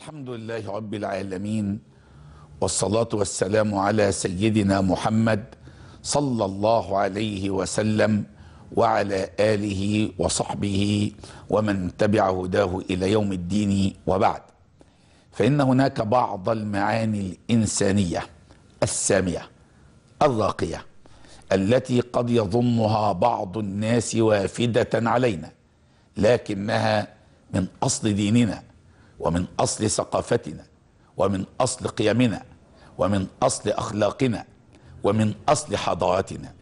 الحمد لله رب العالمين والصلاة والسلام على سيدنا محمد صلى الله عليه وسلم وعلى آله وصحبه ومن تبع هداه إلى يوم الدين وبعد فإن هناك بعض المعاني الإنسانية السامية الراقية التي قد يظنها بعض الناس وافدة علينا لكنها من أصل ديننا ومن أصل ثقافتنا ومن أصل قيمنا ومن أصل أخلاقنا ومن أصل حضارتنا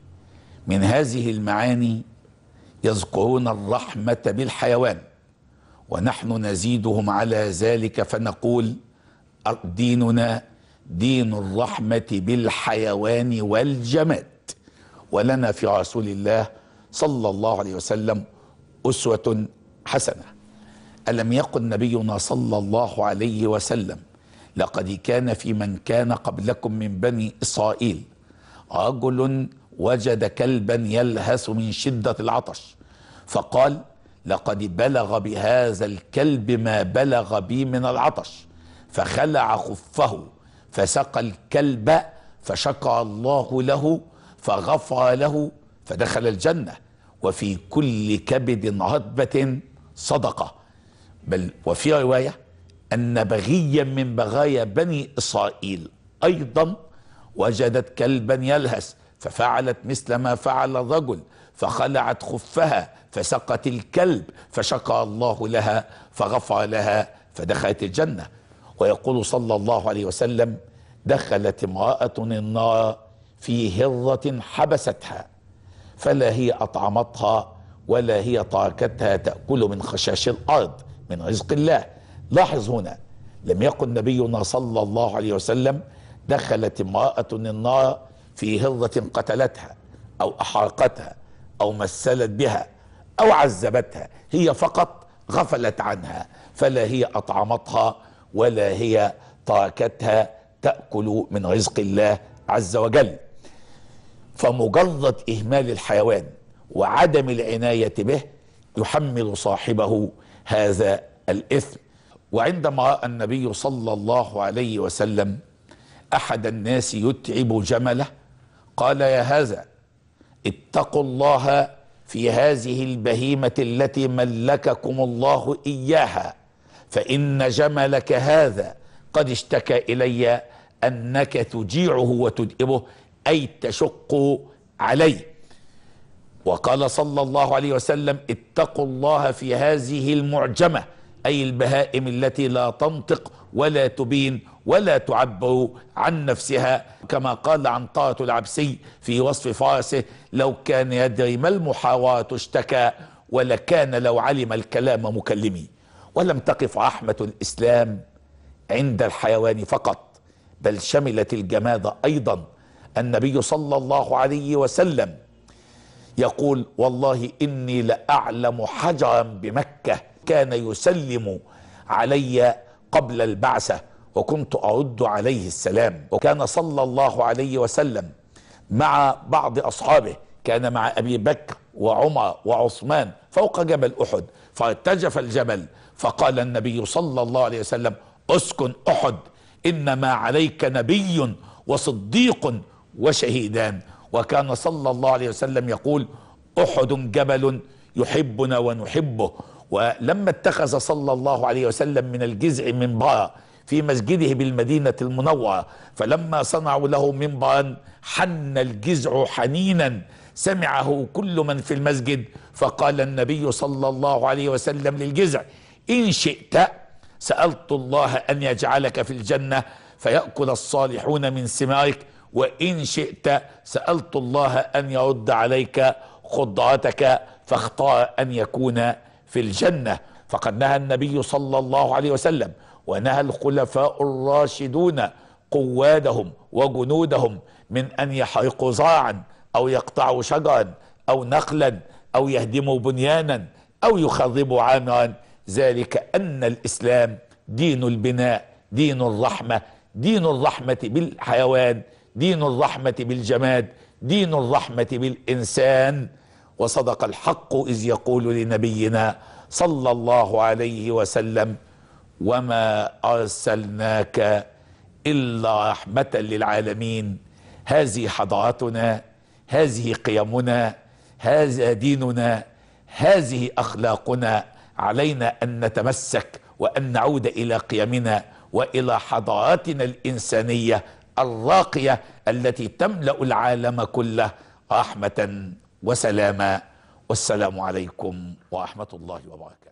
من هذه المعاني يذكرون الرحمة بالحيوان ونحن نزيدهم على ذلك فنقول ديننا دين الرحمة بالحيوان والجماد ولنا في رسول الله صلى الله عليه وسلم أسوة حسنة ألم يقل نبينا صلى الله عليه وسلم لقد كان في من كان قبلكم من بني إسرائيل رجل وجد كلبا يلهث من شدة العطش فقال لقد بلغ بهذا الكلب ما بلغ بي من العطش فخلع خفه فسقى الكلب فشكر الله له فغفر له فدخل الجنة وفي كل كبد رتبة صدقه بل وفي رواية أن بغيا من بغايا بني إسرائيل أيضا وجدت كلبا يلهث ففعلت مثل ما فعل الرجل فخلعت خفها فسقت الكلب فشكى الله لها فغفر لها فدخلت الجنة ويقول صلى الله عليه وسلم دخلت امرأة النار في هرة حبستها فلا هي أطعمتها ولا هي تركتها تأكل من خشاش الأرض من رزق الله لاحظ هنا لم يقل نبينا صلى الله عليه وسلم دخلت امرأة النار في هرة قتلتها أو أحرقتها أو مثلت بها أو عذبتها هي فقط غفلت عنها فلا هي أطعمتها ولا هي تركتها تأكل من رزق الله عز وجل فمجرد إهمال الحيوان وعدم العناية به يحمل صاحبه هذا الإثم وعندما رأى النبي صلى الله عليه وسلم أحد الناس يتعب جمله قال يا هذا اتقوا الله في هذه البهيمة التي ملككم الله إياها فإن جملك هذا قد اشتكى إلي أنك تجيعه وتدئبه أي تشق عليه وقال صلى الله عليه وسلم اتقوا الله في هذه المعجمة أي البهائم التي لا تنطق ولا تبين ولا تعبر عن نفسها كما قال عن طارة العبسي في وصف فارسه لو كان يدري ما المحاورة اشتكى ولكان لو علم الكلام مكلمي ولم تقف رحمة الإسلام عند الحيوان فقط بل شملت الجماد أيضا النبي صلى الله عليه وسلم يقول والله إني لأعلم حجرا بمكة كان يسلم علي قبل البعثة وكنت أرد عليه السلام وكان صلى الله عليه وسلم مع بعض أصحابه كان مع أبي بكر وعمر وعثمان فوق جبل أحد فارتجف الجبل فقال النبي صلى الله عليه وسلم اسكن أحد إنما عليك نبي وصديق وشهيدان وكان صلى الله عليه وسلم يقول أحد جبل يحبنا ونحبه ولما اتخذ صلى الله عليه وسلم من الجزع منبرا في مسجده بالمدينة المنورة فلما صنعوا له منبرا حن الجزع حنينا سمعه كل من في المسجد فقال النبي صلى الله عليه وسلم للجزع إن شئت سألت الله أن يجعلك في الجنة فيأكل الصالحون من ثمارك وإن شئت سألت الله أن يرد عليك خضعتك فاختار أن يكون في الجنة فقد نهى النبي صلى الله عليه وسلم ونهى الخلفاء الراشدون قوادهم وجنودهم من أن يحرقوا زرعا أو يقطعوا شجرا أو نخلا أو يهدموا بنيانا أو يخربوا عامرا ذلك أن الإسلام دين البناء دين الرحمة دين الرحمة بالحيوان دين الرحمة بالجماد دين الرحمة بالإنسان وصدق الحق إذ يقول لنبينا صلى الله عليه وسلم وما أرسلناك إلا رحمة للعالمين هذه حضارتنا هذه قيمنا هذا ديننا هذه أخلاقنا علينا أن نتمسك وأن نعود إلى قيمنا وإلى حضارتنا الإنسانية الراقية التي تملأ العالم كله رحمة وسلاما والسلام عليكم ورحمة الله وبركاته